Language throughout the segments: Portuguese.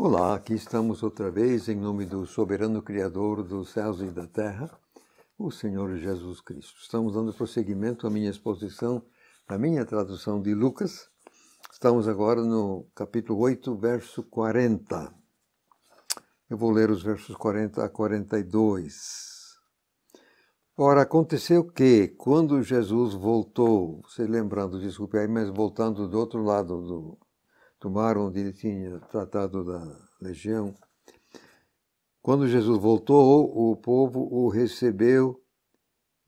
Olá, aqui estamos outra vez em nome do soberano Criador dos céus e da terra, o Senhor Jesus Cristo. Estamos dando prosseguimento à minha exposição, à minha tradução de Lucas. Estamos agora no capítulo 8, verso 40. Eu vou ler os versos 40 a 42. Ora, aconteceu que, quando Jesus voltou, se lembrando, desculpe aí, mas voltando do outro lado do, tomaram onde ele tinha tratado da legião. Quando Jesus voltou, o povo o recebeu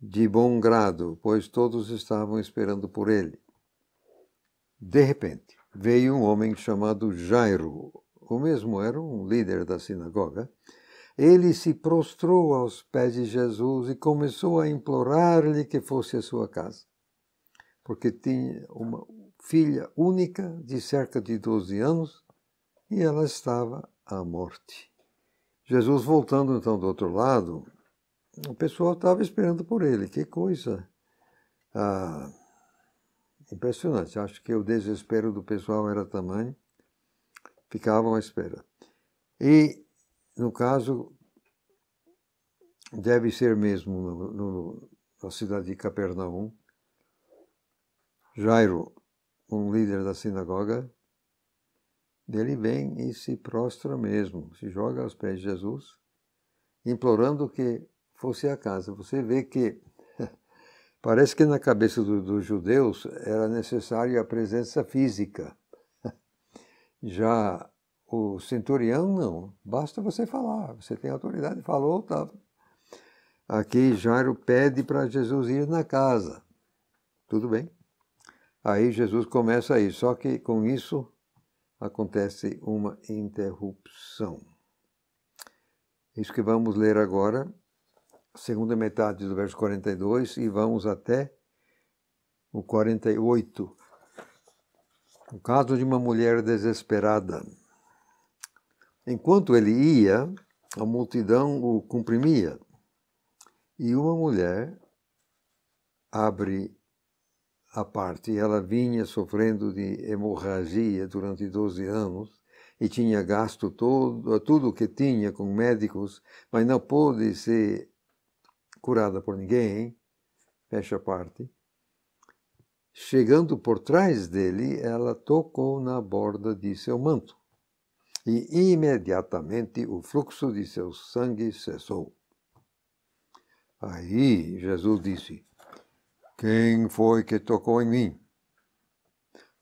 de bom grado, pois todos estavam esperando por ele. De repente, veio um homem chamado Jairo, o mesmo era um líder da sinagoga. Ele se prostrou aos pés de Jesus e começou a implorar-lhe que fosse à sua casa, porque tinha uma filha única de cerca de 12 anos, e ela estava à morte. Jesus voltando então do outro lado, o pessoal estava esperando por ele. Que coisa ah, impressionante. Acho que o desespero do pessoal era tamanho. Ficavam à espera. E, no caso, deve ser mesmo no, no, na cidade de Capernaum. Jairo, um líder da sinagoga, ele vem e se prostra mesmo, se joga aos pés de Jesus, implorando que fosse a casa. Você vê que parece que na cabeça do, dos judeus era necessária a presença física. Já o centurião não, basta você falar, você tem autoridade, falou, tá. Aqui Jairo pede para Jesus ir na casa. Tudo bem? Aí Jesus começa aí, só que com isso acontece uma interrupção. Isso que vamos ler agora, segunda metade do verso 42 e vamos até o 48. O caso de uma mulher desesperada. Enquanto ele ia, a multidão o comprimia. E uma mulher abre à parte, ela vinha sofrendo de hemorragia durante 12 anos e tinha gasto todo, tudo o que tinha com médicos, mas não pôde ser curada por ninguém, fecha a parte. Chegando por trás dele, ela tocou na borda de seu manto e imediatamente o fluxo de seu sangue cessou. Aí Jesus disse: quem foi que tocou em mim?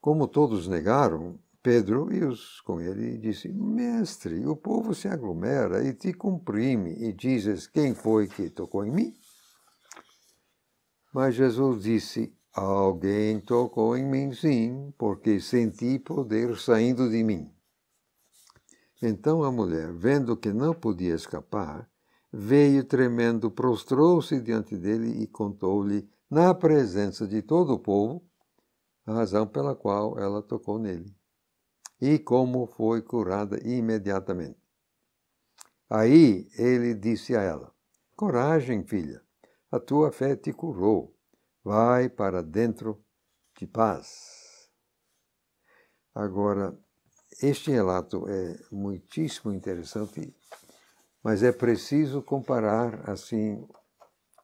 Como todos negaram, Pedro e os com ele disse: Mestre, o povo se aglomera e te comprime, e dizes: Quem foi que tocou em mim? Mas Jesus disse: Alguém tocou em mim, sim, porque senti poder saindo de mim. Então a mulher, vendo que não podia escapar, veio tremendo, prostrou-se diante dele e contou-lhe na presença de todo o povo, a razão pela qual ela tocou nele, e como foi curada imediatamente. Aí ele disse a ela: Coragem, filha, a tua fé te curou. Vai para dentro de paz. Agora, este relato é muitíssimo interessante, mas é preciso comparar assim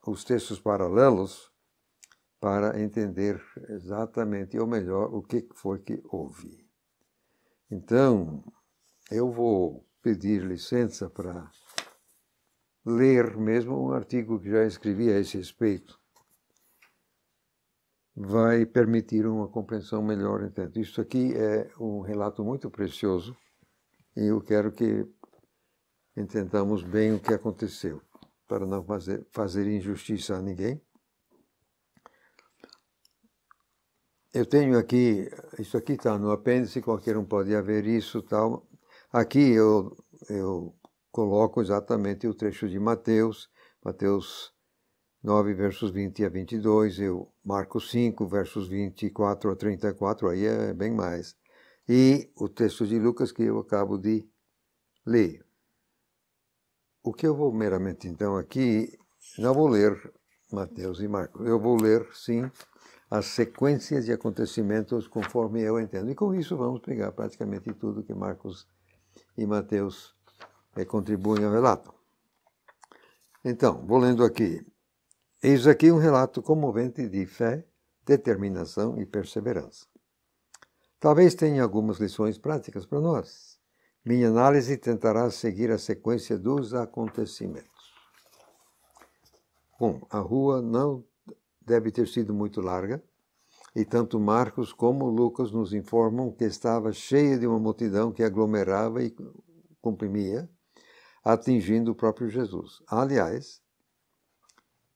os textos paralelos para entender exatamente, ou melhor, o que foi que houve. Então, eu vou pedir licença para ler mesmo um artigo que já escrevi a esse respeito. Vai permitir uma compreensão melhor, entende? Isso aqui é um relato muito precioso e eu quero que entendamos bem o que aconteceu, para não fazer, fazer injustiça a ninguém. eu tenho aqui, isso aqui está no apêndice, qualquer um pode haver isso tal. Aqui eu, eu coloco exatamente o trecho de Mateus, Mateus 9, versos 20 a 22, eu marco 5, versos 24 a 34, aí é bem mais. E o texto de Lucas que eu acabo de ler. O que eu vou meramente então aqui, não vou ler Mateus e Marcos, eu vou ler sim as sequências de acontecimentos conforme eu entendo. E com isso vamos pegar praticamente tudo que Marcos e Mateus eh, contribuem ao relato. Então, vou lendo aqui. Eis aqui um relato comovente de fé, determinação e perseverança. Talvez tenha algumas lições práticas para nós. Minha análise tentará seguir a sequência dos acontecimentos. Bom, a rua não deve ter sido muito larga, e tanto Marcos como Lucas nos informam que estava cheia de uma multidão que aglomerava e comprimia, atingindo o próprio Jesus. Aliás,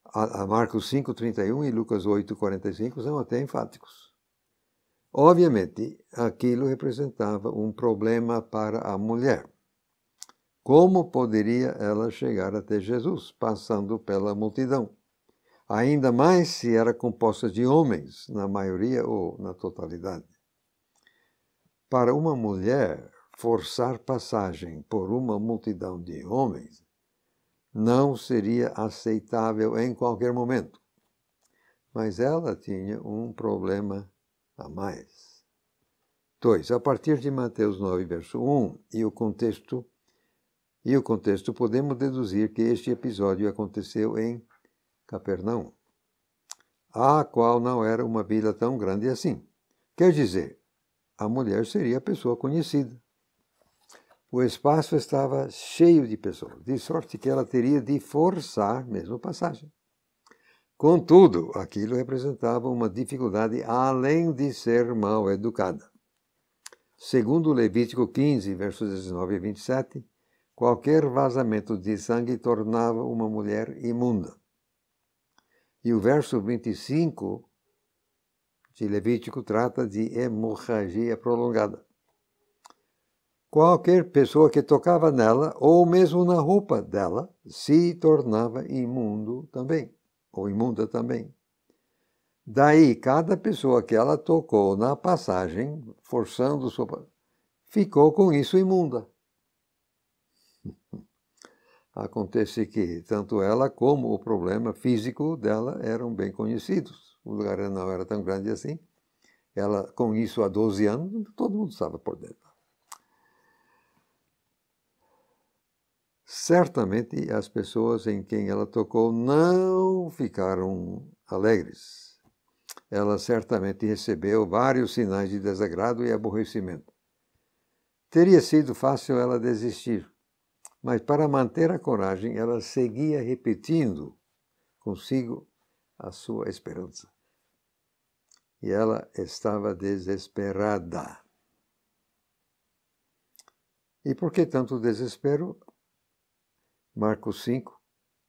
a Marcos 5:31 e Lucas 8:45 são até enfáticos. Obviamente, aquilo representava um problema para a mulher. Como poderia ela chegar até Jesus passando pela multidão? ainda mais se era composta de homens, na maioria ou na totalidade. Para uma mulher, forçar passagem por uma multidão de homens não seria aceitável em qualquer momento. Mas ela tinha um problema a mais. 2. A partir de Mateus 9, verso 1 e o contexto e o contexto podemos deduzir que este episódio aconteceu em Capernaum, a qual não era uma vila tão grande assim. Quer dizer, a mulher seria a pessoa conhecida. O espaço estava cheio de pessoas, de sorte que ela teria de forçar mesmo a passagem. Contudo, aquilo representava uma dificuldade além de ser mal educada. Segundo Levítico 15, versos 19 e 27, qualquer vazamento de sangue tornava uma mulher imunda. E o verso 25 de Levítico trata de hemorragia prolongada. Qualquer pessoa que tocava nela, ou mesmo na roupa dela, se tornava imundo também, ou imunda também. Daí, cada pessoa que ela tocou na passagem, forçando sua. ficou com isso imunda. Acontece que tanto ela como o problema físico dela eram bem conhecidos. O lugar não era tão grande assim. Ela, com isso, há 12 anos, todo mundo estava por dentro. Certamente as pessoas em quem ela tocou não ficaram alegres. Ela certamente recebeu vários sinais de desagrado e aborrecimento. Teria sido fácil ela desistir mas para manter a coragem, ela seguia repetindo consigo a sua esperança. E ela estava desesperada. E por que tanto desespero? Marcos 5.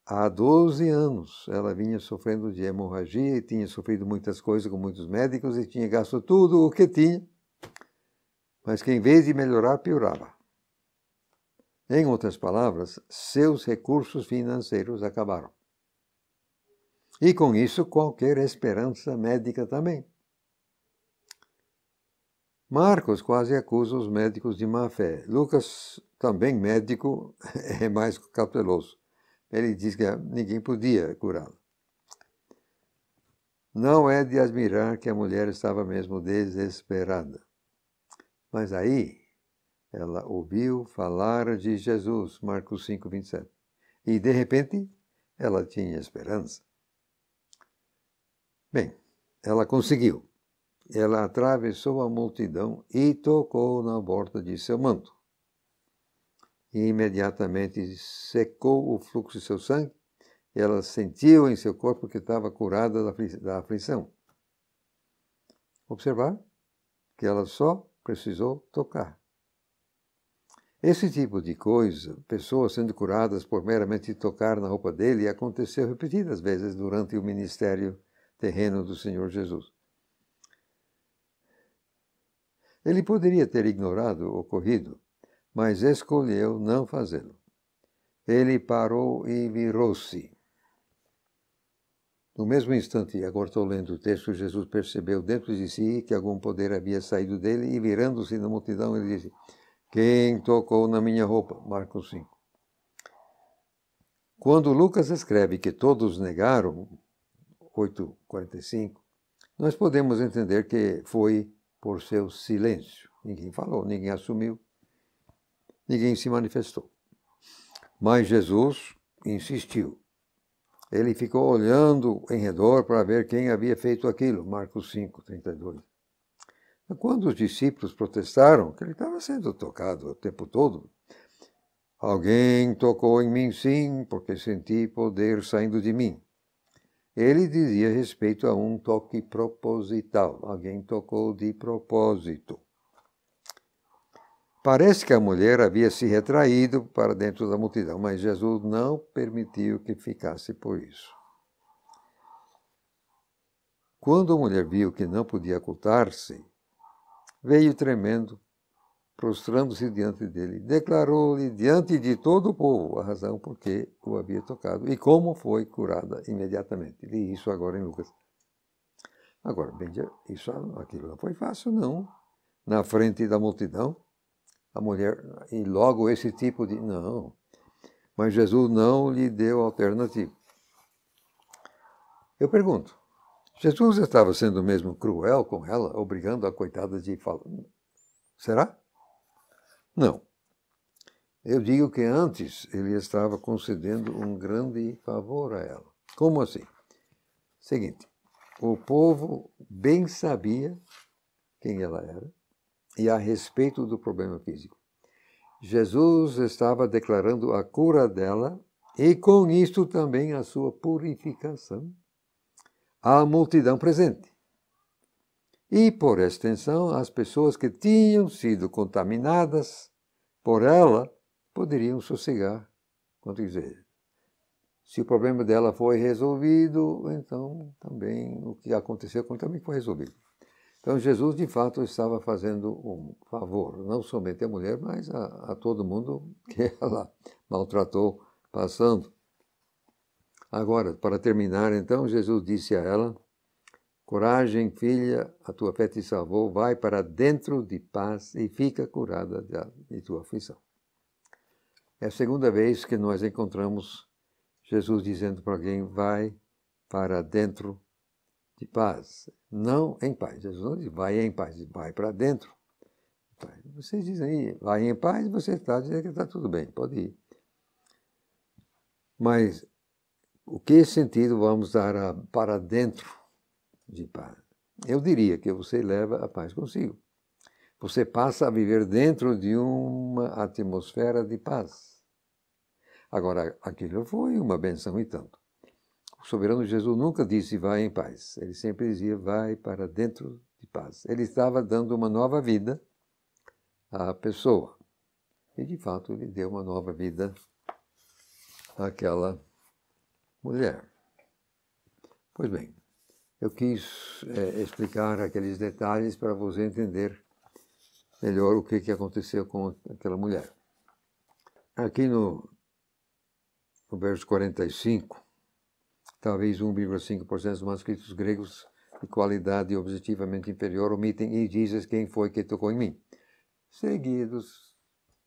Há 12 anos ela vinha sofrendo de hemorragia e tinha sofrido muitas coisas com muitos médicos e tinha gasto tudo o que tinha. Mas que em vez de melhorar, piorava. Em outras palavras, seus recursos financeiros acabaram. E com isso, qualquer esperança médica também. Marcos quase acusa os médicos de má fé. Lucas, também médico, é mais cauteloso. Ele diz que ninguém podia curá-lo. Não é de admirar que a mulher estava mesmo desesperada. Mas aí ela ouviu falar de Jesus, Marcos 5, 27. E de repente, ela tinha esperança. Bem, ela conseguiu. Ela atravessou a multidão e tocou na borda de seu manto. E imediatamente secou o fluxo de seu sangue. Ela sentiu em seu corpo que estava curada da aflição. Observar que ela só precisou tocar. Esse tipo de coisa, pessoas sendo curadas por meramente tocar na roupa dele, aconteceu repetidas vezes durante o ministério terreno do Senhor Jesus. Ele poderia ter ignorado o ocorrido, mas escolheu não fazê-lo. Ele parou e virou-se. No mesmo instante, agora estou lendo o texto, Jesus percebeu dentro de si que algum poder havia saído dele e, virando-se na multidão, ele disse: quem tocou na minha roupa? Marcos 5. Quando Lucas escreve que todos negaram, 8,45, nós podemos entender que foi por seu silêncio. Ninguém falou, ninguém assumiu, ninguém se manifestou. Mas Jesus insistiu. Ele ficou olhando em redor para ver quem havia feito aquilo. Marcos 5, 32. Quando os discípulos protestaram, que ele estava sendo tocado o tempo todo, alguém tocou em mim sim, porque senti poder saindo de mim. Ele dizia respeito a um toque proposital, alguém tocou de propósito. Parece que a mulher havia se retraído para dentro da multidão, mas Jesus não permitiu que ficasse por isso. Quando a mulher viu que não podia ocultar-se, veio tremendo, prostrando-se diante dele. Declarou-lhe diante de todo o povo a razão por que o havia tocado e como foi curada imediatamente. Li isso agora em Lucas. Agora, isso, aquilo não foi fácil, não. Na frente da multidão, a mulher, e logo esse tipo de. Não. Mas Jesus não lhe deu alternativa. Eu pergunto, Jesus estava sendo mesmo cruel com ela, obrigando a coitada de falar. Será? Não. Eu digo que antes ele estava concedendo um grande favor a ela. Como assim? Seguinte, o povo bem sabia quem ela era e a respeito do problema físico. Jesus estava declarando a cura dela e com isto também a sua purificação à multidão presente. E, por extensão, as pessoas que tinham sido contaminadas por ela poderiam sossegar quanto quiser. Se o problema dela foi resolvido, então também o que aconteceu com também foi resolvido. Então Jesus, de fato, estava fazendo um favor, não somente à mulher, mas a, a todo mundo que ela maltratou passando. Agora, para terminar, então, Jesus disse a ela: Coragem, filha, a tua fé te salvou, vai para dentro de paz e fica curada de tua aflição. É a segunda vez que nós encontramos Jesus dizendo para alguém: vai para dentro de paz. Não em paz. Jesus não diz: vai em paz, vai para dentro. Tá, vocês dizem aí, vai em paz, você está dizendo que está tudo bem, pode ir. Mas o que sentido vamos dar a, para dentro de paz? Eu diria que você leva a paz consigo. Você passa a viver dentro de uma atmosfera de paz. Agora, aquilo foi uma benção e tanto. O soberano Jesus nunca disse vai em paz. Ele sempre dizia vai para dentro de paz. Ele estava dando uma nova vida à pessoa. E de fato ele deu uma nova vida àquela pessoa mulher. Pois bem, eu quis é, explicar aqueles detalhes para você entender melhor o que, que aconteceu com aquela mulher. Aqui no, no verso 45, talvez 1,5% dos manuscritos gregos de qualidade objetivamente inferior omitem e dizes quem foi que tocou em mim, seguidos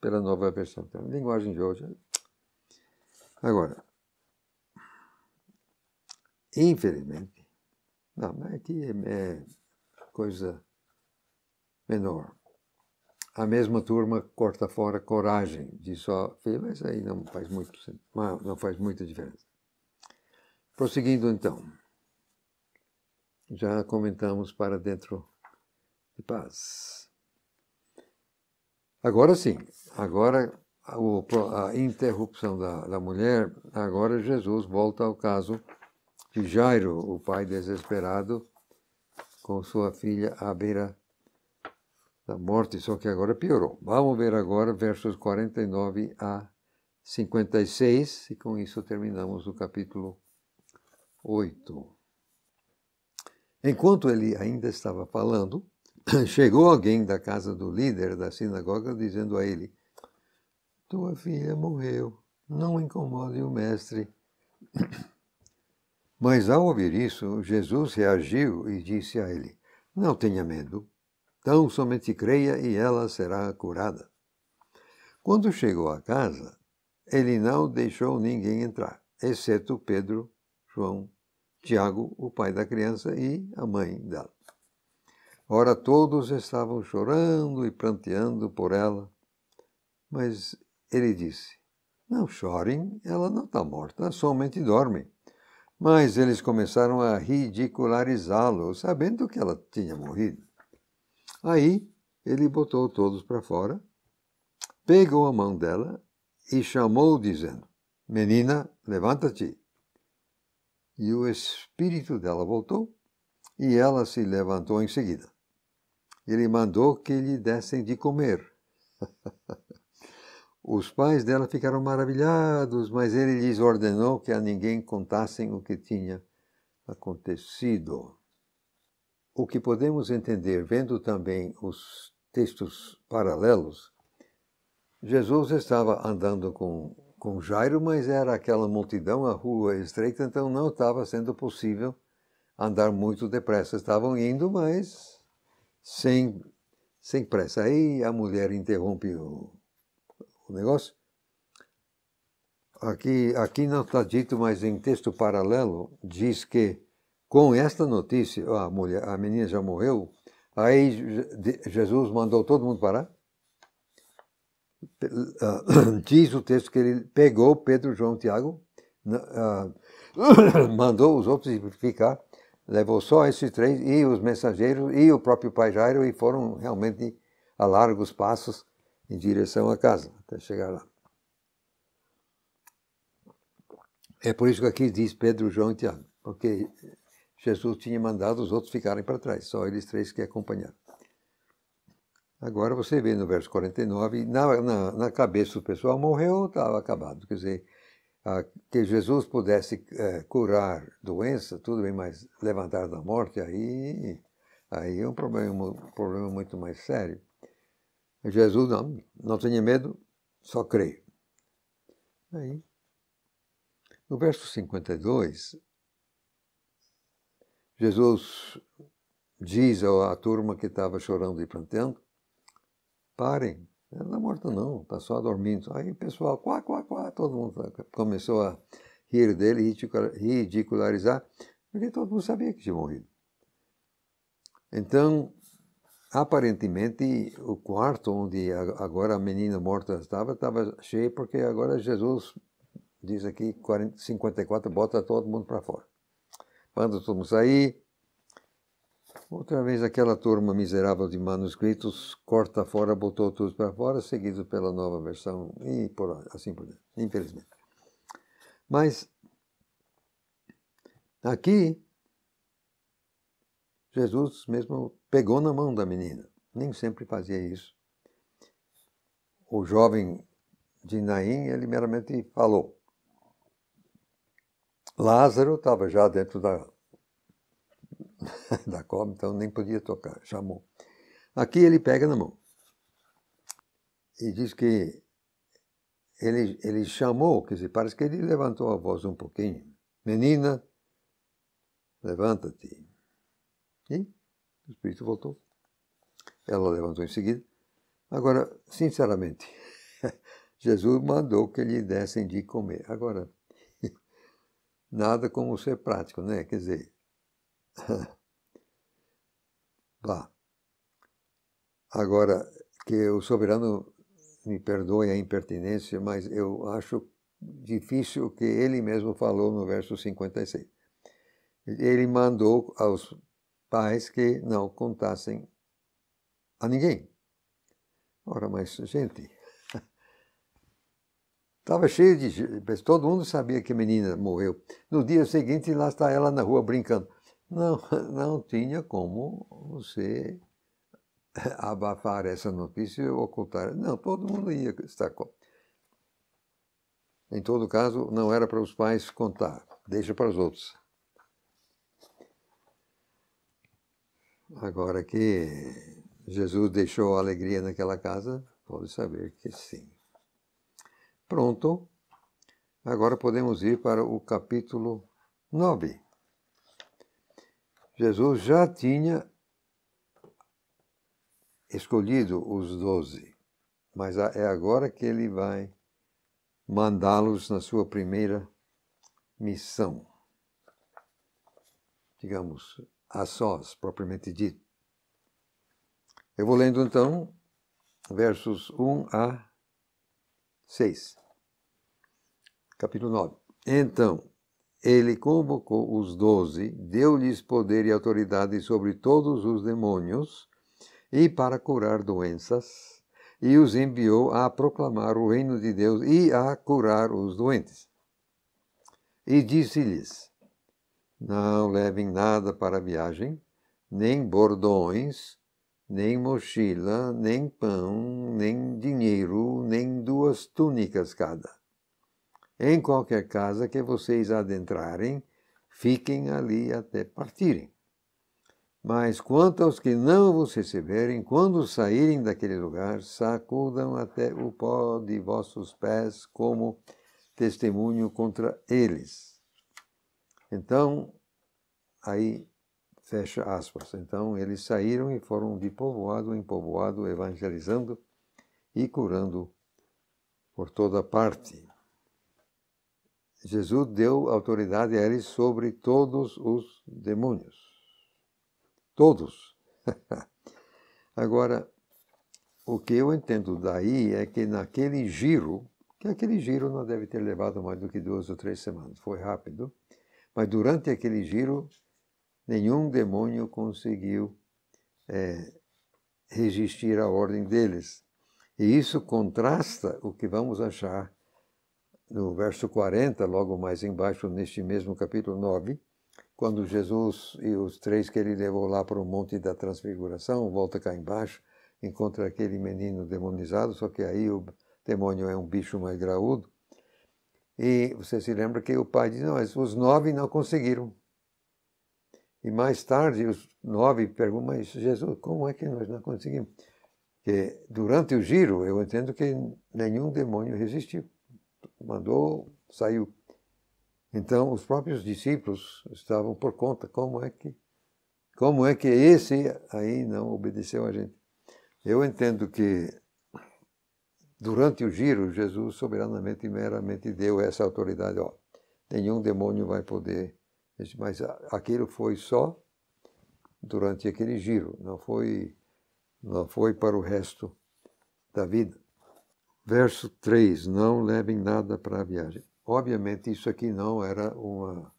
pela nova versão. Então, linguagem de hoje. É, agora, Infelizmente. Não, mas aqui é, é coisa menor. A mesma turma corta fora coragem, de só, mas aí não faz muito não faz muita diferença. Prosseguindo então, já comentamos para dentro de paz. Agora sim, agora a interrupção da, da mulher, agora Jesus volta ao caso de Jairo, o pai desesperado, com sua filha à beira da morte, só que agora piorou. Vamos ver agora versos 49 a 56, e com isso terminamos o capítulo 8. Enquanto ele ainda estava falando, chegou alguém da casa do líder da sinagoga dizendo a ele: Tua filha morreu, não incomode o mestre. Mas ao ouvir isso, Jesus reagiu e disse a ele: Não tenha medo, tão somente creia e ela será curada. Quando chegou à casa, ele não deixou ninguém entrar, exceto Pedro, João, Tiago, o pai da criança, e a mãe dela. Ora, todos estavam chorando e pranteando por ela, mas ele disse: Não chorem, ela não está morta, somente dorme. Mas eles começaram a ridicularizá-lo, sabendo que ela tinha morrido. Aí ele botou todos para fora, pegou a mão dela e chamou, dizendo: Menina, levanta-te. E o espírito dela voltou e ela se levantou em seguida. Ele mandou que lhe dessem de comer. Os pais dela ficaram maravilhados, mas ele lhes ordenou que a ninguém contassem o que tinha acontecido. O que podemos entender, vendo também os textos paralelos, Jesus estava andando com, com Jairo, mas era aquela multidão, a rua estreita, então não estava sendo possível andar muito depressa. Estavam indo, mas sem, sem pressa. Aí a mulher interrompe o, negócio. Aqui, aqui não está dito, mas em texto paralelo diz que com esta notícia, a mulher, a menina já morreu, aí Jesus mandou todo mundo parar. Ah, diz o texto que ele pegou Pedro, João, Tiago, ah, mandou os outros ficar, levou só esses três e os mensageiros e o próprio pai Jairo e foram realmente a largos passos em direção à casa até chegar lá. É por isso que aqui diz Pedro, João e Tiago, porque Jesus tinha mandado os outros ficarem para trás, só eles três que acompanharam. Agora você vê no verso 49, na, na, na cabeça do pessoal morreu, estava acabado. Quer dizer, a, que Jesus pudesse é, curar doença, tudo bem, mas levantar da morte, aí, aí é um problema, um problema muito mais sério. Jesus não, não tinha medo, só creio. Aí, no verso 52, Jesus diz à turma que estava chorando e plantando, parem, ela não é morta não, está só dormindo. Aí o pessoal, quá, quá, quá, todo mundo começou a rir dele, ridicularizar, porque todo mundo sabia que tinha morrido. Então, Aparentemente, o quarto onde agora a menina morta estava, estava cheio, porque agora Jesus diz aqui 40, 54, bota todo mundo para fora. Quando todo mundo sair. Outra vez aquela turma miserável de manuscritos corta fora, botou tudo para fora, seguido pela nova versão e por, assim por diante, infelizmente. Mas aqui Jesus mesmo pegou na mão da menina. Nem sempre fazia isso. O jovem de Naim, ele meramente falou. Lázaro estava já dentro da, da cova, então nem podia tocar, chamou. Aqui ele pega na mão e diz que ele, ele chamou, quer dizer, parece que ele levantou a voz um pouquinho. Menina, levanta-te. E o espírito voltou. Ela levantou em seguida. Agora, sinceramente, Jesus mandou que lhe dessem de comer. Agora, nada como ser prático, né? Quer dizer, vá. Agora, que o soberano me perdoe a impertinência, mas eu acho difícil o que ele mesmo falou no verso 56. Ele mandou aos pais que não contassem a ninguém. Ora, mas, gente, estava cheio de. Todo mundo sabia que a menina morreu. No dia seguinte, lá está ela na rua brincando. Não, não tinha como você abafar essa notícia e ocultar. Não, todo mundo ia estar Em todo caso, não era para os pais contar, deixa para os outros. Agora que Jesus deixou a alegria naquela casa, pode saber que sim. Pronto, agora podemos ir para o capítulo 9. Jesus já tinha escolhido os doze, mas é agora que ele vai mandá-los na sua primeira missão. Digamos, a sós, propriamente dito. Eu vou lendo então versos 1 a 6, capítulo 9. Então, ele convocou os doze, deu-lhes poder e autoridade sobre todos os demônios e para curar doenças, e os enviou a proclamar o reino de Deus e a curar os doentes. E disse-lhes: não levem nada para a viagem, nem bordões, nem mochila, nem pão, nem dinheiro, nem duas túnicas cada. Em qualquer casa que vocês adentrarem, fiquem ali até partirem. Mas quanto aos que não vos receberem, quando saírem daquele lugar, sacudam até o pó de vossos pés como testemunho contra eles. Então, aí fecha aspas. Então eles saíram e foram de povoado em povoado evangelizando e curando por toda parte. Jesus deu autoridade a eles sobre todos os demônios. Todos. Agora, o que eu entendo daí é que naquele giro, que aquele giro não deve ter levado mais do que duas ou três semanas, foi rápido, mas durante aquele giro, nenhum demônio conseguiu é, resistir à ordem deles. E isso contrasta o que vamos achar no verso 40, logo mais embaixo, neste mesmo capítulo 9, quando Jesus e os três que ele levou lá para o Monte da Transfiguração, volta cá embaixo, encontra aquele menino demonizado, só que aí o demônio é um bicho mais graúdo, e você se lembra que o pai diz: não, os nove não conseguiram. E mais tarde, os nove perguntam: mas Jesus, como é que nós não conseguimos? Porque durante o giro, eu entendo que nenhum demônio resistiu. Mandou, saiu. Então, os próprios discípulos estavam por conta: como é que, como é que esse aí não obedeceu a gente? Eu entendo que durante o giro, Jesus soberanamente e meramente deu essa autoridade. Ó, nenhum demônio vai poder. Mas aquilo foi só durante aquele giro, não foi, não foi para o resto da vida. Verso 3: Não levem nada para a viagem. Obviamente, isso aqui não era uma,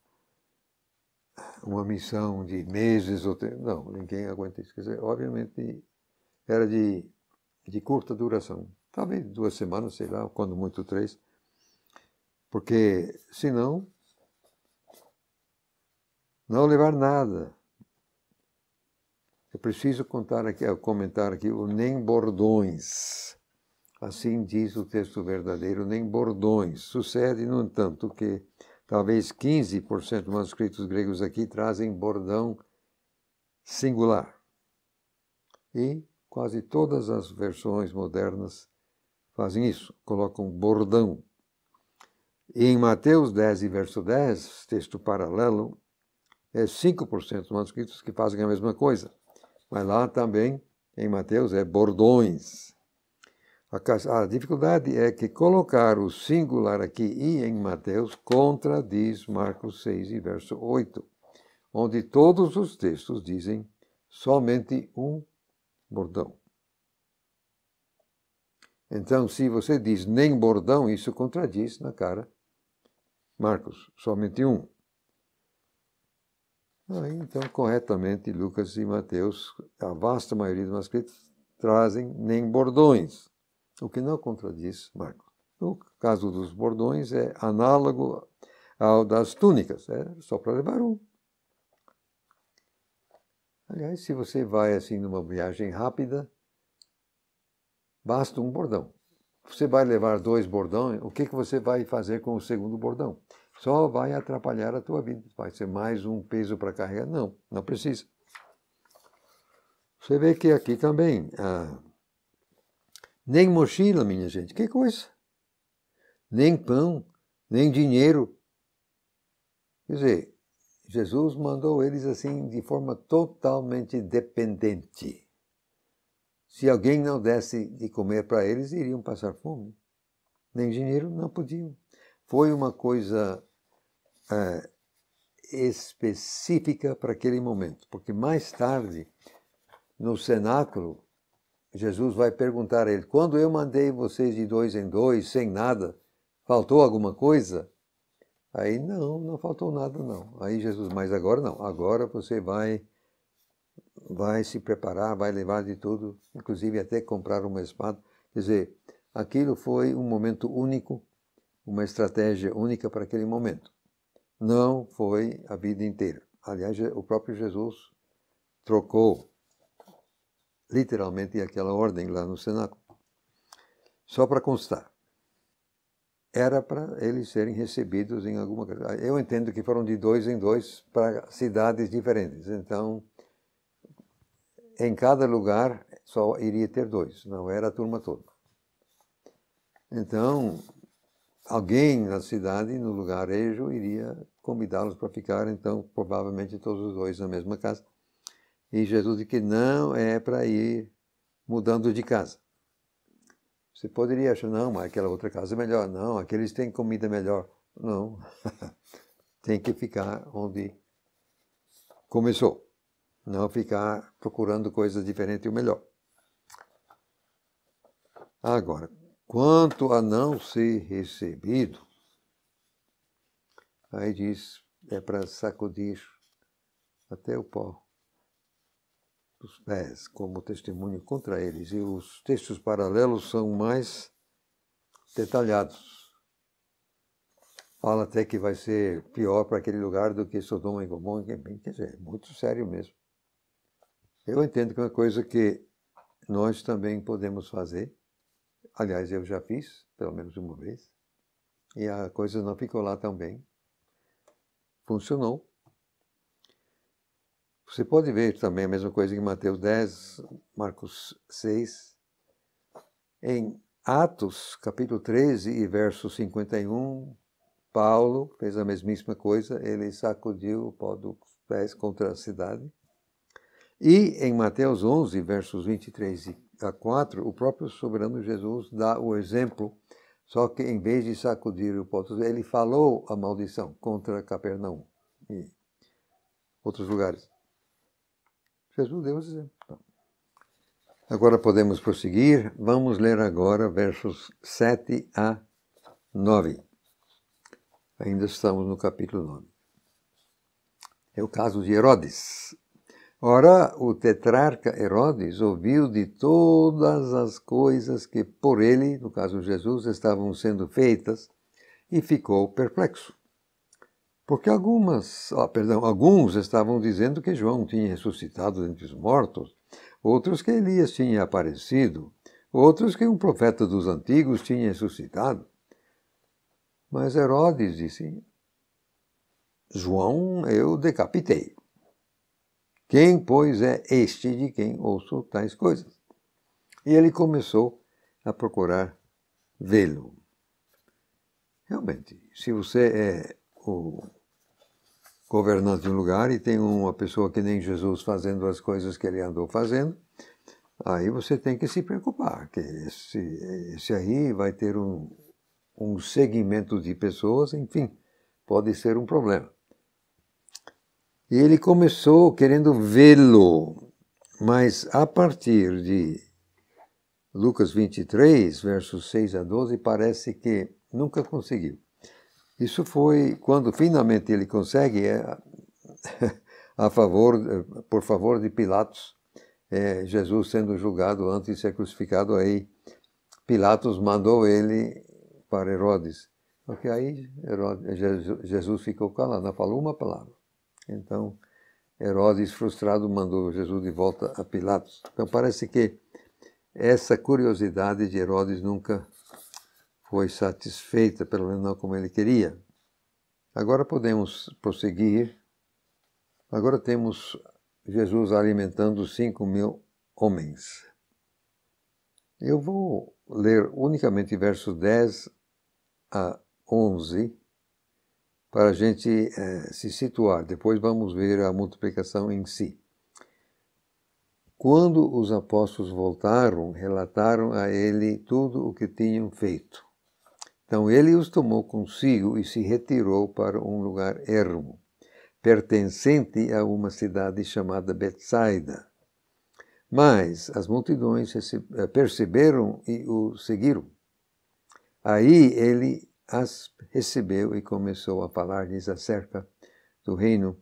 uma missão de meses ou. Não, ninguém aguenta isso. Quer dizer, obviamente, era de, de curta duração. Talvez duas semanas, sei lá, quando muito três. Porque senão não levar nada. Eu preciso contar aqui, eh, comentar aqui o nem bordões. Assim diz o texto verdadeiro, nem bordões. Sucede, no entanto, que talvez 15% dos manuscritos gregos aqui trazem bordão singular. E quase todas as versões modernas fazem isso, colocam bordão. E em Mateus 10 e verso 10, texto paralelo, é 5% dos manuscritos que fazem a mesma coisa. Mas lá também, em Mateus, é bordões. A, a dificuldade é que colocar o singular aqui e em Mateus contradiz Marcos 6 e verso 8, onde todos os textos dizem somente um bordão. Então, se você diz nem bordão, isso contradiz na cara. Marcos, somente um. Aí, ah, então, corretamente, Lucas e Mateus, a vasta maioria dos manuscritos, trazem nem bordões, o que não contradiz Marcos. O caso dos bordões é análogo ao das túnicas, é só para levar um. Aliás, se você vai assim numa viagem rápida, Basta um bordão. Você vai levar dois bordões, o que, que você vai fazer com o segundo bordão? Só vai atrapalhar a tua vida. Vai ser mais um peso para carregar? Não, não precisa. Você vê que aqui também, ah, nem mochila, minha gente, que coisa. Nem pão, nem dinheiro. Quer dizer, Jesus mandou eles assim de forma totalmente dependente. Se alguém não desse de comer para eles, iriam passar fome. Nem dinheiro não podiam. Foi uma coisa é, específica para aquele momento, porque mais tarde, no cenáculo, Jesus vai perguntar a ele: quando eu mandei vocês de dois em dois, sem nada, faltou alguma coisa? Aí não, não faltou nada não. Aí Jesus, mas agora não. Agora você vai vai se preparar, vai levar de tudo, inclusive até comprar uma espada. Quer dizer, aquilo foi um momento único, uma estratégia única para aquele momento. Não foi a vida inteira. Aliás, o próprio Jesus trocou literalmente aquela ordem lá no cenáculo. Só para constar, era para eles serem recebidos em alguma Eu entendo que foram de dois em dois para cidades diferentes. Então, em cada lugar só iria ter dois, não era a turma toda. Então, alguém na cidade, no lugar, lugarejo, iria convidá-los para ficar, então, provavelmente todos os dois na mesma casa. E Jesus disse que não é para ir mudando de casa. Você poderia achar, não, mas aquela outra casa é melhor, não, aqueles têm comida melhor. Não, tem que ficar onde começou não ficar procurando coisas diferentes e o melhor. Agora, quanto a não ser recebido, aí diz, é para sacudir até o pó dos pés como testemunho contra eles. E os textos paralelos são mais detalhados. Fala até que vai ser pior para aquele lugar do que Sodoma e Gomorra, é quer dizer, é muito sério mesmo. Eu entendo que é uma coisa que nós também podemos fazer. Aliás, eu já fiz, pelo menos uma vez, e a coisa não ficou lá tão bem. Funcionou. Você pode ver também a mesma coisa em Mateus 10, Marcos 6, em Atos, capítulo 13 e verso 51, Paulo fez a mesmíssima coisa, ele sacudiu o pó dos pés contra a cidade e em Mateus 11, versos 23 a 4, o próprio soberano Jesus dá o exemplo, só que em vez de sacudir o poço ele falou a maldição contra Capernaum e outros lugares. Jesus deu o exemplo. Então, agora podemos prosseguir. Vamos ler agora versos 7 a 9. Ainda estamos no capítulo 9. É o caso de Herodes. Ora, o tetrarca Herodes ouviu de todas as coisas que por ele, no caso Jesus, estavam sendo feitas e ficou perplexo. Porque algumas, oh, perdão, alguns estavam dizendo que João tinha ressuscitado dentre os mortos, outros que Elias tinha aparecido, outros que um profeta dos antigos tinha ressuscitado. Mas Herodes disse: João eu decapitei. Quem, pois, é este de quem ouço tais coisas? E ele começou a procurar vê-lo. Realmente, se você é o governante de um lugar e tem uma pessoa que nem Jesus fazendo as coisas que ele andou fazendo, aí você tem que se preocupar, que esse, esse aí vai ter um, um segmento de pessoas, enfim, pode ser um problema. E ele começou querendo vê-lo, mas a partir de Lucas 23, versos 6 a 12, parece que nunca conseguiu. Isso foi quando finalmente ele consegue, é, a favor, eh, por favor de Pilatos, é, Jesus sendo julgado antes de ser crucificado aí, Pilatos mandou ele para Herodes. Porque aí Herodes, Jesus ficou calado, não falou uma palavra. Então, Herodes, frustrado, mandou Jesus de volta a Pilatos. Então, parece que essa curiosidade de Herodes nunca foi satisfeita, pelo menos não como ele queria. Agora podemos prosseguir. Agora temos Jesus alimentando 5 mil homens. Eu vou ler unicamente versos 10 a 11 para a gente eh, se situar. Depois vamos ver a multiplicação em si. Quando os apóstolos voltaram, relataram a ele tudo o que tinham feito. Então ele os tomou consigo e se retirou para um lugar ermo, pertencente a uma cidade chamada Betsaida. Mas as multidões eh, perceberam e o seguiram. Aí ele as recebeu e começou a falar-lhes acerca do reino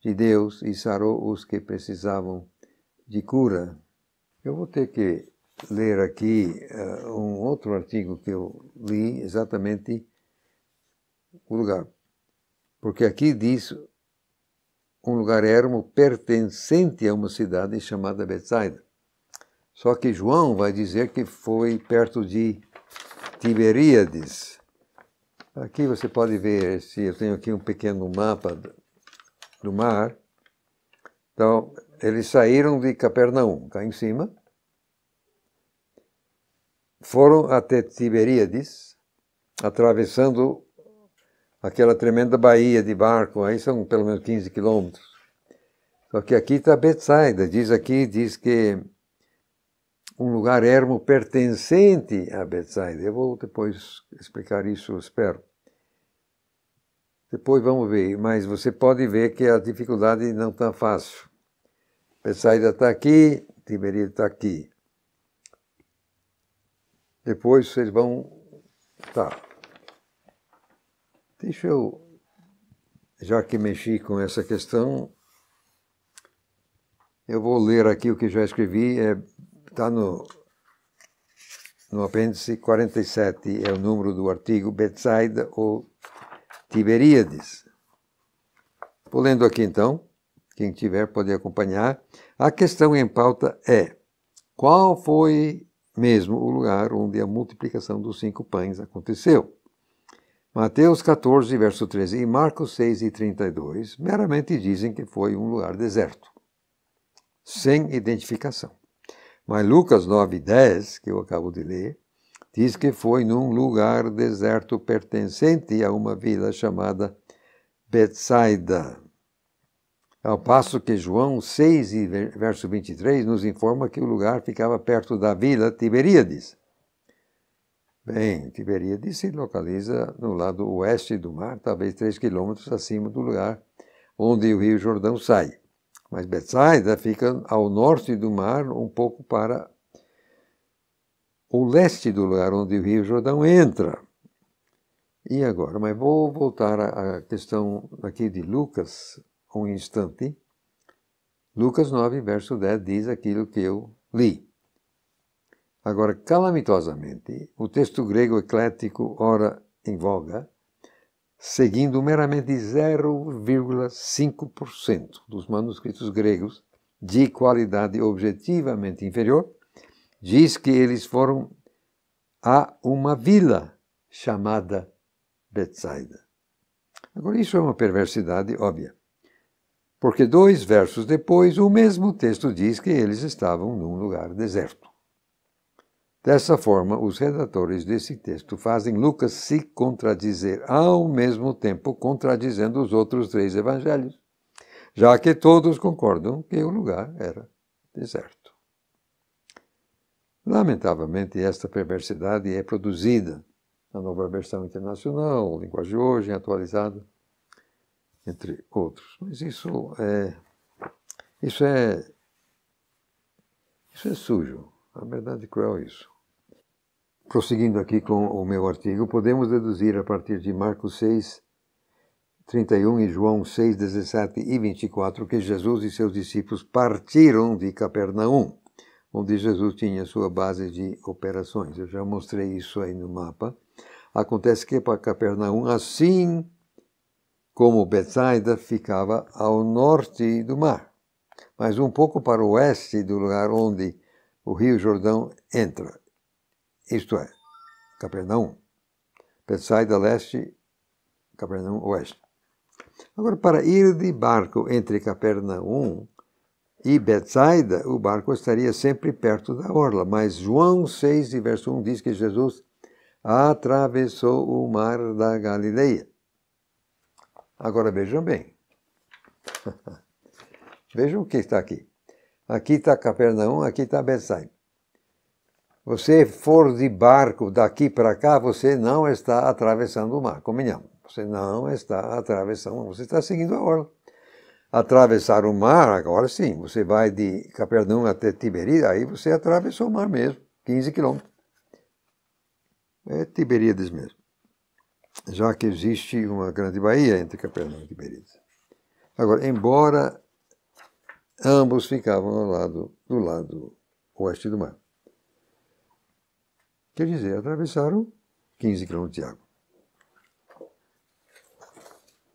de Deus e sarou os que precisavam de cura. Eu vou ter que ler aqui uh, um outro artigo que eu li exatamente o lugar. Porque aqui diz um lugar ermo pertencente a uma cidade chamada Betsaida. Só que João vai dizer que foi perto de Tiberíades. Aqui você pode ver, eu tenho aqui um pequeno mapa do mar. Então, eles saíram de Capernaum, cá em cima, foram até Tiberíades, atravessando aquela tremenda baía de barco, aí são pelo menos 15 quilômetros. Só que aqui está Betsaida, diz aqui, diz que um lugar ermo pertencente a Betsaida. Eu vou depois explicar isso, espero. Depois vamos ver, mas você pode ver que a dificuldade não tão tá fácil. Betsaida está aqui, Tiberíade está aqui. Depois vocês vão... Tá. Deixa eu, já que mexi com essa questão, eu vou ler aqui o que já escrevi, é está no, no apêndice 47, é o número do artigo Betsaida ou Tiberíades. Vou lendo aqui então, quem tiver pode acompanhar. A questão em pauta é: qual foi mesmo o lugar onde a multiplicação dos cinco pães aconteceu? Mateus 14, verso 13 e Marcos 6 e 32 meramente dizem que foi um lugar deserto, sem identificação. Mas Lucas 9, 10, que eu acabo de ler, diz que foi num lugar deserto pertencente a uma vila chamada Betsaida. Ao passo que João 6, verso 23, nos informa que o lugar ficava perto da vila Tiberíades. Bem, Tiberíades se localiza no lado oeste do mar, talvez 3 quilômetros acima do lugar onde o Rio Jordão sai. Mas Betsaida fica ao norte do mar, um pouco para o leste do lugar onde o Rio Jordão entra. E agora? Mas vou voltar à questão aqui de Lucas um instante. Lucas 9, verso 10 diz aquilo que eu li. Agora, calamitosamente, o texto grego eclético, ora em voga, seguindo meramente 0,5% dos manuscritos gregos de qualidade objetivamente inferior, diz que eles foram a uma vila chamada Betsaida. Agora, isso é uma perversidade óbvia, porque dois versos depois, o mesmo texto diz que eles estavam num lugar deserto. Dessa forma, os redatores desse texto fazem Lucas se contradizer ao mesmo tempo contradizendo os outros três evangelhos, já que todos concordam que o lugar era deserto. Lamentavelmente, esta perversidade é produzida na nova versão internacional, linguagem de hoje, atualizada, entre outros. Mas isso é, isso é, isso é sujo, a verdade cruel é isso prosseguindo aqui com o meu artigo, podemos deduzir a partir de Marcos 6, 31 e João 6, 17 e 24 que Jesus e seus discípulos partiram de Capernaum, onde Jesus tinha sua base de operações. Eu já mostrei isso aí no mapa. Acontece que para Capernaum, assim como Betsaida, ficava ao norte do mar, mas um pouco para o oeste do lugar onde o Rio Jordão entra isto é, Capernaum. Betsaida leste, Capernaum oeste. Agora, para ir de barco entre Capernaum e Betsaida, o barco estaria sempre perto da orla, mas João 6, verso 1 diz que Jesus atravessou o mar da Galileia. Agora vejam bem. vejam o que está aqui. Aqui está Capernaum, aqui está Betsaida você for de barco daqui para cá, você não está atravessando o mar. Combinamos. Você não está atravessando, você está seguindo a orla. Atravessar o mar, agora sim, você vai de Capernaum até Tiberíades, aí você atravessou o mar mesmo, 15 quilômetros. É Tiberíades mesmo. Já que existe uma grande baía entre Capernaum e Tiberíades. Agora, embora ambos ficavam lado, do lado oeste do mar. Quer dizer, atravessaram 15 quilômetros de água.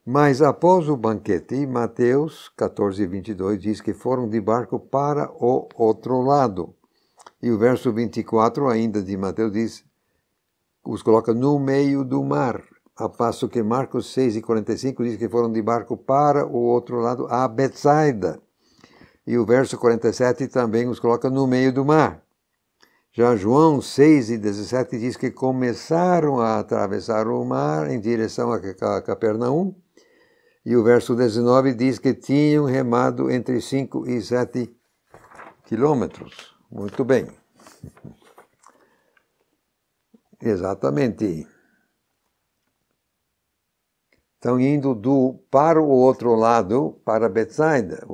Mas após o banquete, Mateus 14, 22 diz que foram de barco para o outro lado. E o verso 24 ainda de Mateus diz, os coloca no meio do mar. A passo que Marcos 6 e 45 diz que foram de barco para o outro lado, a Betsaida. E o verso 47 também os coloca no meio do mar. Já João 6 e 17 diz que começaram a atravessar o mar em direção a Capernaum, e o verso 19 diz que tinham remado entre 5 e 7 quilômetros. Muito bem. Exatamente. Estão indo do, para o outro lado, para Bethsaida,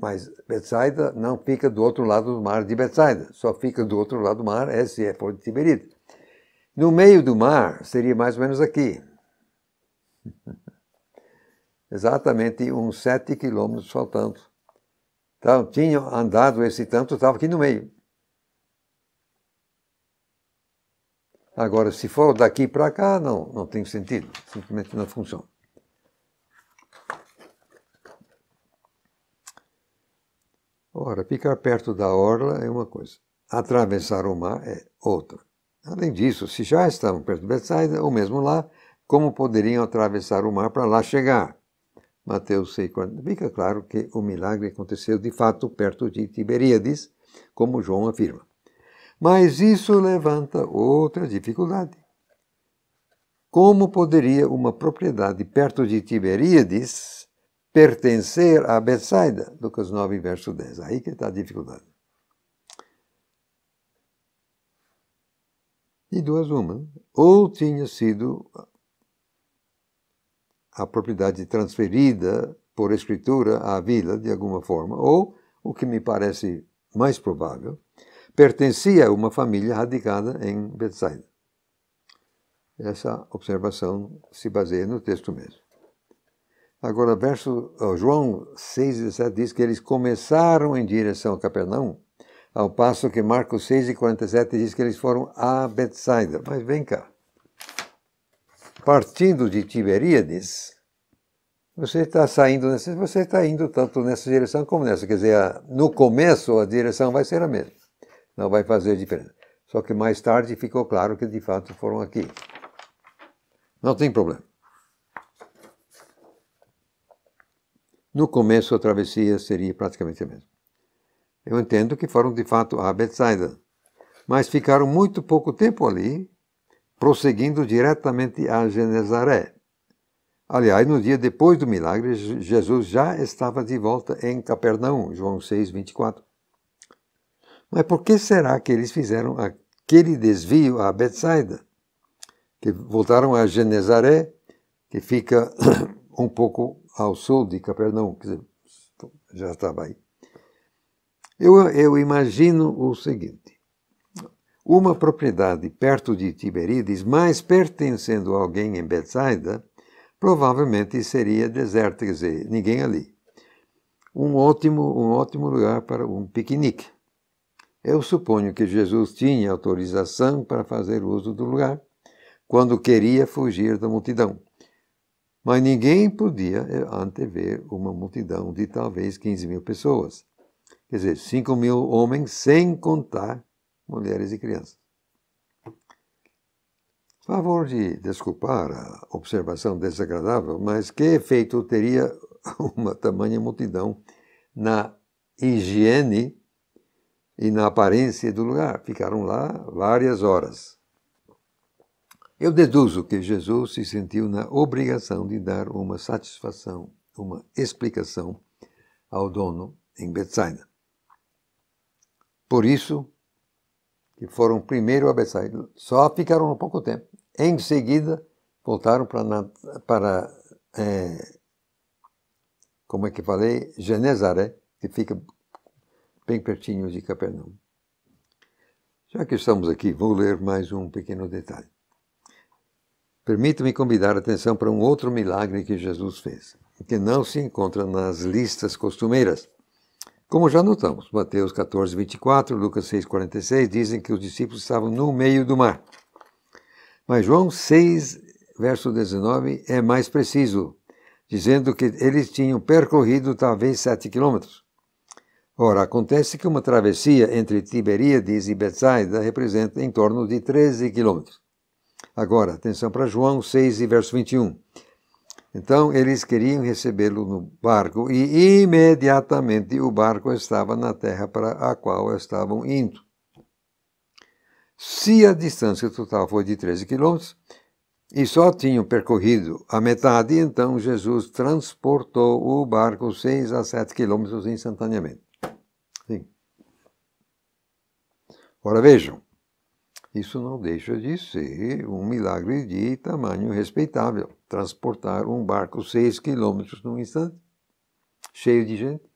mas Betsaida não fica do outro lado do mar de Betsaida, só fica do outro lado do mar, esse é Porto é de Tiberíades. No meio do mar seria mais ou menos aqui. Exatamente uns sete quilômetros faltando. Então, tinham andado esse tanto, estava aqui no meio. Agora, se for daqui para cá, não, não tem sentido, simplesmente não funciona. Ora, ficar perto da orla é uma coisa, atravessar o mar é outra. Além disso, se já estavam perto de Bethsaida, ou mesmo lá, como poderiam atravessar o mar para lá chegar? Mateus 6,40. Fica claro que o milagre aconteceu de fato perto de Tiberíades, como João afirma. Mas isso levanta outra dificuldade. Como poderia uma propriedade perto de Tiberíades pertencer a Betsaida, Lucas 9, verso 10. Aí que está a dificuldade. E duas uma. Ou tinha sido a propriedade transferida por escritura à vila de alguma forma, ou, o que me parece mais provável, pertencia a uma família radicada em Betsaida. Essa observação se baseia no texto mesmo. Agora, verso, João 6, 17 diz que eles começaram em direção a Capernaum, ao passo que Marcos 6 e 47 diz que eles foram a Betsaida. Mas vem cá. Partindo de Tiberíades, você está saindo nessa, você está indo tanto nessa direção como nessa. Quer dizer, no começo a direção vai ser a mesma. Não vai fazer diferença. Só que mais tarde ficou claro que de fato foram aqui. Não tem problema. No começo, a travessia seria praticamente a mesma. Eu entendo que foram de fato a Betsaida, mas ficaram muito pouco tempo ali, prosseguindo diretamente a Genezaré. Aliás, no dia depois do milagre, Jesus já estava de volta em Capernaum, João 6, 24. Mas por que será que eles fizeram aquele desvio a Betsaida? Que voltaram a Genezaré, que fica um pouco ao sul de Capernaum, quer dizer, então, já estava aí. Eu, eu imagino o seguinte: uma propriedade perto de Tiberíades, mas pertencendo a alguém em Betsaida, provavelmente seria deserta, quer dizer, ninguém ali. Um ótimo, um ótimo lugar para um piquenique. Eu suponho que Jesus tinha autorização para fazer uso do lugar quando queria fugir da multidão. Mas ninguém podia eh, antever uma multidão de talvez 15 mil pessoas. Quer dizer, 5 mil homens, sem contar mulheres e crianças. Favor de desculpar a observação desagradável, mas que efeito teria uma tamanha multidão na higiene e na aparência do lugar? Ficaram lá várias horas. Eu deduzo que Jesus se sentiu na obrigação de dar uma satisfação, uma explicação ao dono em Bethsaida. Por isso, que foram primeiro a Bethsaida, só ficaram um pouco tempo. Em seguida, voltaram para, para é, como é que falei, Genezaré, que fica bem pertinho de Capernaum. Já que estamos aqui, vou ler mais um pequeno detalhe. Permita-me convidar a atenção para um outro milagre que Jesus fez, que não se encontra nas listas costumeiras. Como já notamos, Mateus 14, 24, Lucas 6, 46 dizem que os discípulos estavam no meio do mar. Mas João 6, verso 19 é mais preciso, dizendo que eles tinham percorrido talvez sete quilômetros. Ora, acontece que uma travessia entre Tiberíades e Betsaida representa em torno de 13 quilômetros. Agora, atenção para João 6 e verso 21. Então eles queriam recebê-lo no barco e imediatamente o barco estava na terra para a qual estavam indo. Se a distância total foi de 13 quilômetros e só tinham percorrido a metade, então Jesus transportou o barco 6 a 7 quilômetros instantaneamente. Sim. Ora vejam, isso não deixa de ser um milagre de tamanho respeitável. Transportar um barco seis quilômetros num instante, cheio de gente.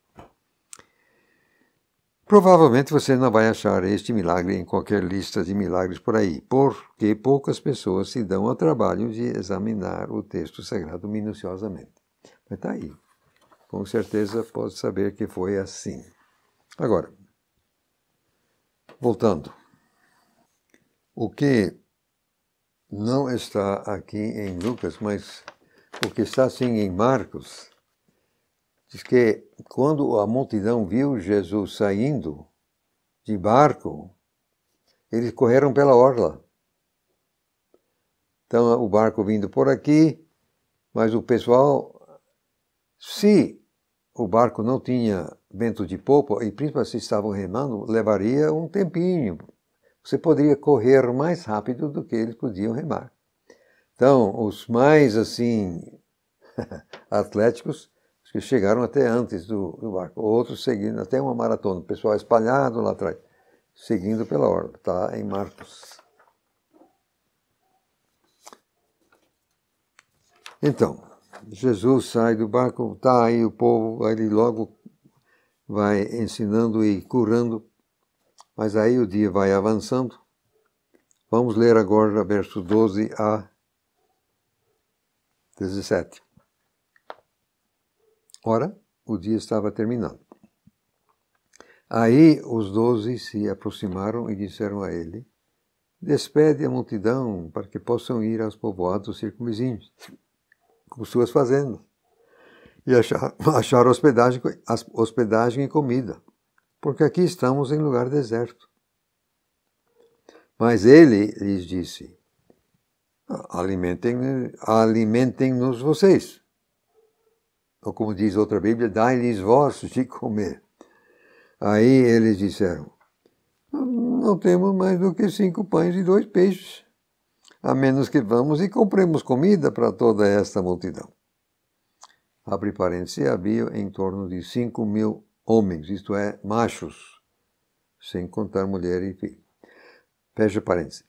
Provavelmente você não vai achar este milagre em qualquer lista de milagres por aí, porque poucas pessoas se dão ao trabalho de examinar o texto sagrado minuciosamente. Mas está aí. Com certeza pode saber que foi assim. Agora, voltando. O que não está aqui em Lucas, mas o que está sim em Marcos, diz que quando a multidão viu Jesus saindo de barco, eles correram pela orla. Então, o barco vindo por aqui, mas o pessoal, se o barco não tinha vento de popa, e principalmente se estavam remando, levaria um tempinho você poderia correr mais rápido do que eles podiam remar. Então, os mais assim atléticos que chegaram até antes do, do, barco, outros seguindo até uma maratona, o pessoal espalhado lá atrás, seguindo pela orla, está em Marcos. Então, Jesus sai do barco, está aí o povo, aí ele logo vai ensinando e curando mas aí o dia vai avançando. Vamos ler agora verso 12 a 17. Ora, o dia estava terminando. Aí os doze se aproximaram e disseram a ele: Despede a multidão para que possam ir aos povoados circunvizinhos, com suas fazendas, e achar, achar hospedagem, hospedagem e comida porque aqui estamos em lugar deserto. Mas ele lhes disse: alimentem-nos alimentem vocês. Ou como diz outra Bíblia, dai-lhes vós de comer. Aí eles disseram: Não temos mais do que cinco pães e dois peixes, a menos que vamos e compremos comida para toda esta multidão. Abre parênteses, havia em torno de cinco mil homens, isto é, machos, sem contar mulher e filho. Fecha parênteses.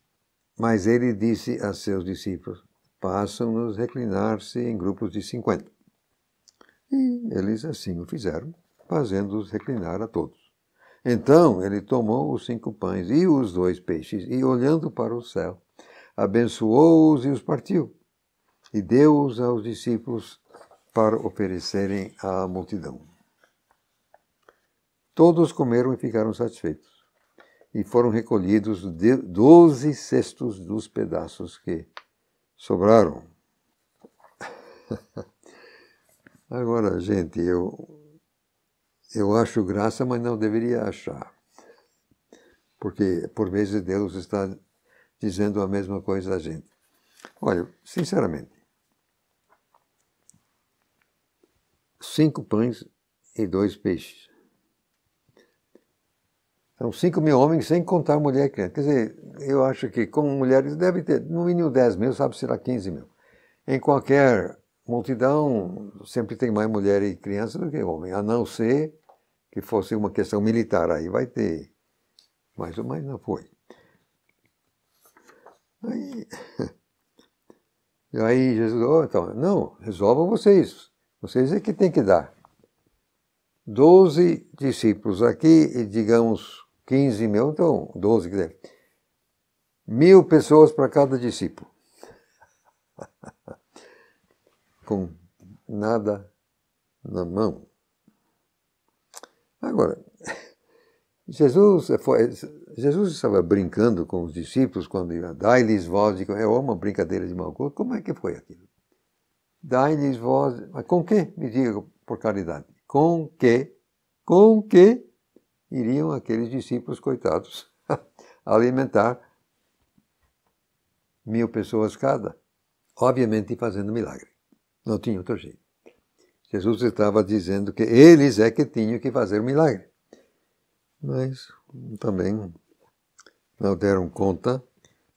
Mas ele disse a seus discípulos: Façam-nos reclinar-se em grupos de cinquenta. E eles assim o fizeram, fazendo-os reclinar a todos. Então ele tomou os cinco pães e os dois peixes, e olhando para o céu, abençoou-os e os partiu, e deu-os aos discípulos para oferecerem à multidão. Todos comeram e ficaram satisfeitos. E foram recolhidos doze cestos dos pedaços que sobraram. Agora, gente, eu, eu acho graça, mas não deveria achar. Porque por vezes Deus está dizendo a mesma coisa a gente. Olha, sinceramente, cinco pães e dois peixes. São 5 mil homens sem contar mulher e criança. Quer dizer, eu acho que como mulheres deve ter no mínimo 10 mil, sabe, será 15 mil. Em qualquer multidão, sempre tem mais mulher e criança do que homem, a não ser que fosse uma questão militar, aí vai ter. Mas o mais não foi. Aí, aí Jesus, oh, então, não, resolvam vocês. Vocês é que tem que dar. Doze discípulos aqui e, digamos, 15 mil, então 12, quer dizer, mil pessoas para cada discípulo. Com nada na mão. Agora, Jesus, é foi, Jesus estava brincando com os discípulos quando ia dai-lhes voz É uma brincadeira de mau gosto. Como é que foi aquilo? Dai-lhes voz. Mas com que? Me diga por caridade. Com que? Com que iriam aqueles discípulos coitados alimentar mil pessoas cada, obviamente fazendo milagre. Não tinha outro jeito. Jesus estava dizendo que eles é que tinham que fazer o milagre. Mas também não deram conta.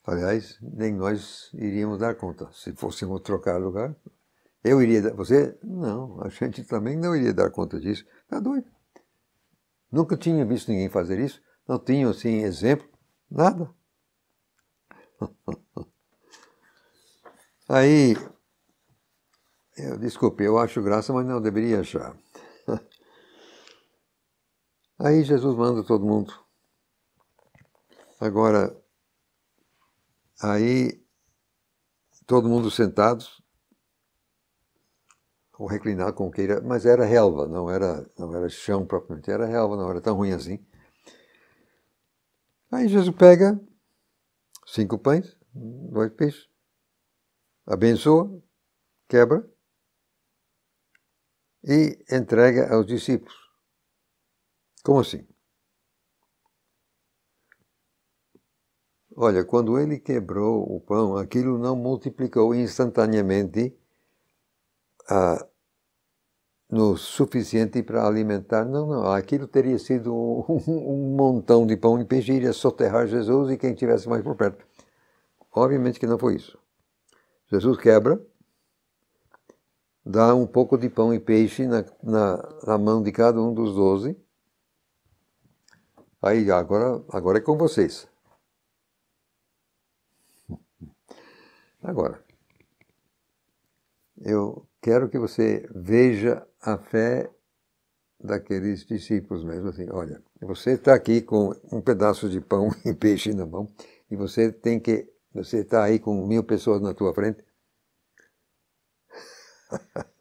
Aliás, nem nós iríamos dar conta. Se fôssemos trocar lugar, eu iria dar. Você? Não, a gente também não iria dar conta disso. Está doido. Nunca tinha visto ninguém fazer isso, não tinha assim exemplo, nada. Aí, eu, desculpe, eu acho graça, mas não deveria achar. Aí Jesus manda todo mundo. Agora, aí todo mundo sentados, ou reclinar com queira, mas era relva, não era, não era chão propriamente, era relva, não era tão ruim assim. Aí Jesus pega cinco pães, dois peixes, abençoa, quebra e entrega aos discípulos. Como assim? Olha, quando ele quebrou o pão, aquilo não multiplicou instantaneamente ah, no suficiente para alimentar. Não, não, aquilo teria sido um, um montão de pão e peixe iria soterrar Jesus e quem tivesse mais por perto. Obviamente que não foi isso. Jesus quebra, dá um pouco de pão e peixe na, na, na mão de cada um dos doze. Aí, agora, agora é com vocês. Agora, eu quero que você veja a fé daqueles discípulos mesmo assim. Olha, você está aqui com um pedaço de pão e peixe na mão e você tem que, você está aí com mil pessoas na tua frente.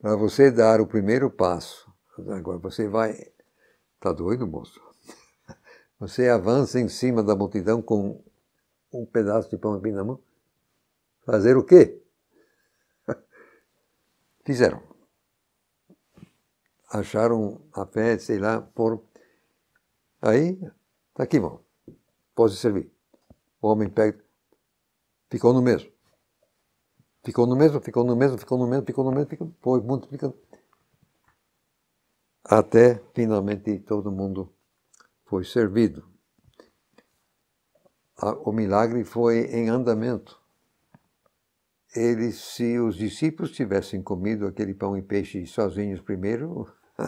Para você dar o primeiro passo, agora você vai, tá doido, moço? Você avança em cima da multidão com um pedaço de pão e peixe na mão. Fazer o quê? Fizeram. Acharam a fé, sei lá, foram. Aí, tá aqui, irmão. Pode servir. O homem pega. Ficou no mesmo. Ficou no mesmo, ficou no mesmo, ficou no mesmo, ficou no mesmo, ficou, foi multiplicando. Até finalmente todo mundo foi servido. O milagre foi em andamento eles, se os discípulos tivessem comido aquele pão e peixe sozinhos primeiro,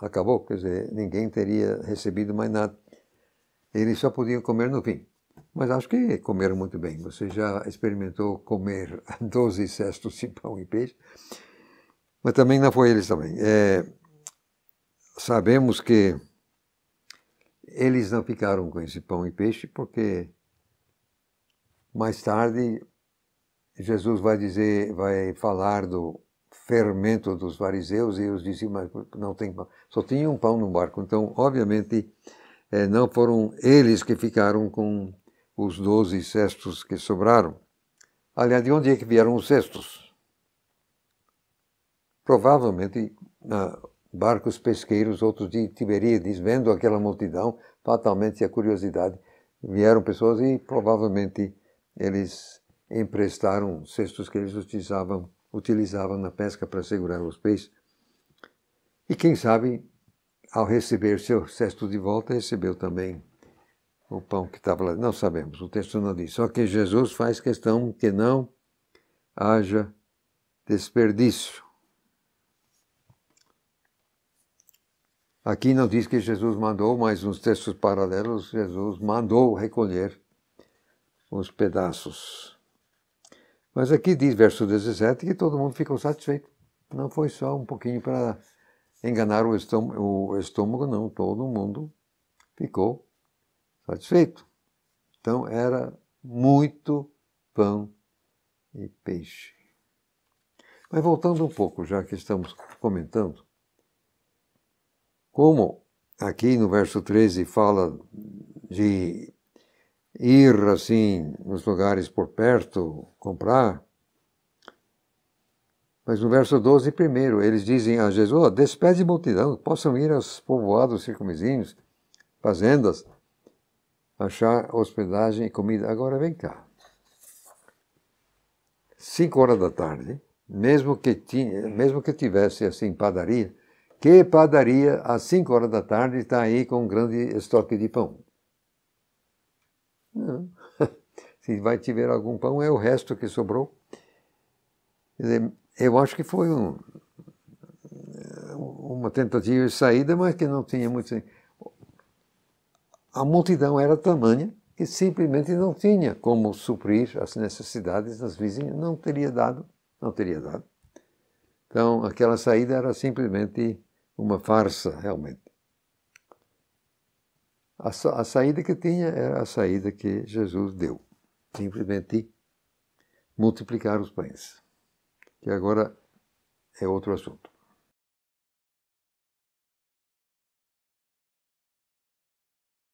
acabou, quer dizer, ninguém teria recebido mais nada. Eles só podiam comer no fim. Mas acho que comeram muito bem. Você já experimentou comer 12 cestos de pão e peixe? Mas também não foi eles também. É, sabemos que eles não ficaram com esse pão e peixe porque mais tarde Jesus vai dizer, vai falar do fermento dos fariseus e os mas não tem pão, só tinha um pão no barco. Então, obviamente, eh, não foram eles que ficaram com os doze cestos que sobraram. Aliás, de onde é que vieram os cestos? Provavelmente barcos pesqueiros, outros de Tiberíades, vendo aquela multidão, fatalmente a curiosidade, vieram pessoas e provavelmente eles emprestaram cestos que eles utilizavam, utilizavam na pesca para segurar os peixes. E quem sabe, ao receber seu cesto de volta, recebeu também o pão que estava lá. Não sabemos, o texto não diz. Só que Jesus faz questão que não haja desperdício. Aqui não diz que Jesus mandou, mas nos textos paralelos, Jesus mandou recolher os pedaços. Mas aqui diz, verso 17, que todo mundo ficou satisfeito. Não foi só um pouquinho para enganar o estômago, o estômago, não. Todo mundo ficou satisfeito. Então era muito pão e peixe. Mas voltando um pouco, já que estamos comentando, como aqui no verso 13 fala de ir assim nos lugares por perto comprar. Mas no verso 12, primeiro, eles dizem a Jesus: oh, despede multidão, possam ir aos povoados circunvizinhos, fazendas, achar hospedagem e comida. Agora vem cá. Cinco horas da tarde, mesmo que, tinha, mesmo que tivesse assim padaria, que padaria às cinco horas da tarde está aí com um grande estoque de pão? Não. Se vai tiver algum pão, é o resto que sobrou. Quer dizer, eu acho que foi um, eh, uma tentativa de saída, mas que não tinha muito. A multidão era tamanha que simplesmente não tinha como suprir as necessidades das vizinhas, não teria dado, não teria dado. Então, aquela saída era simplesmente uma farsa, realmente. A, a saída que tinha era a saída que Jesus deu. Simplesmente multiplicar os pães, que agora é outro assunto.